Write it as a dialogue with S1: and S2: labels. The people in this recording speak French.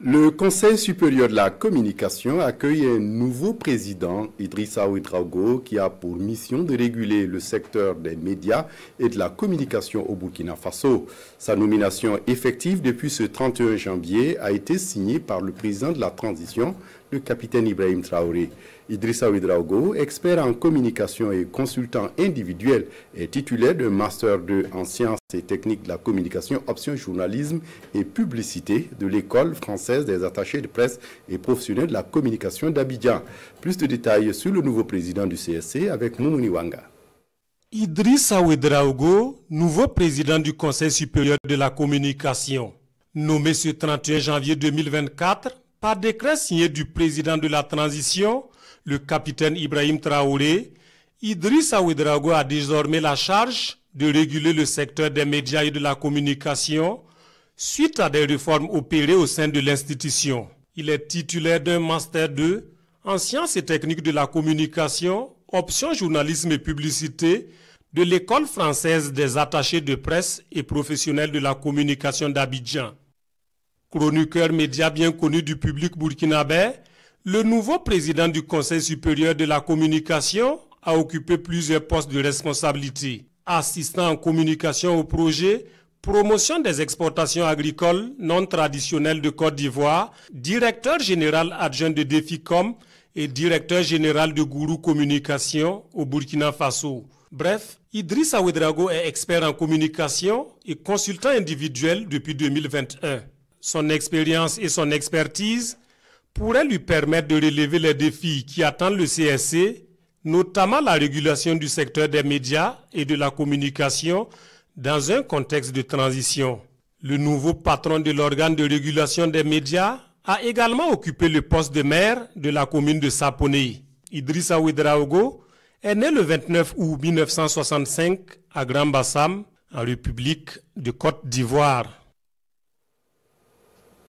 S1: Le Conseil supérieur de la communication accueille un nouveau président, Idrissa Ouedraogo, qui a pour mission de réguler le secteur des médias et de la communication au Burkina Faso. Sa nomination effective depuis ce 31 janvier a été signée par le président de la transition, capitaine Ibrahim Traoré. Idrissa Ouidraogo, expert en communication et consultant individuel, est titulaire d'un Master 2 en sciences et techniques de la communication, option journalisme et publicité de l'École française des attachés de presse et professionnels de la communication d'Abidjan. Plus de détails sur le nouveau président du CSC avec Mounouni Wanga. Idrissa
S2: Ouedraogo, nouveau président du Conseil supérieur de la communication. Nommé ce 31 janvier 2024, par décret signé du président de la transition, le capitaine Ibrahim Traoré, Idriss Ouedraogo a désormais la charge de réguler le secteur des médias et de la communication suite à des réformes opérées au sein de l'institution. Il est titulaire d'un Master 2 en sciences et techniques de la communication, option journalisme et publicité de l'École française des attachés de presse et professionnels de la communication d'Abidjan. Chroniqueur média bien connu du public burkinabé, le nouveau président du Conseil supérieur de la communication a occupé plusieurs postes de responsabilité, assistant en communication au projet promotion des exportations agricoles non traditionnelles de Côte d'Ivoire, directeur général adjoint de Déficom et directeur général de Gourou Communication au Burkina Faso. Bref, Idrissa Ouedrago est expert en communication et consultant individuel depuis 2021 son expérience et son expertise pourraient lui permettre de relever les défis qui attendent le CSC, notamment la régulation du secteur des médias et de la communication dans un contexte de transition. Le nouveau patron de l'organe de régulation des médias a également occupé le poste de maire de la commune de Saponé. Idrissa Ouedraogo est né le 29 août 1965 à Grand-Bassam, en République de Côte d'Ivoire.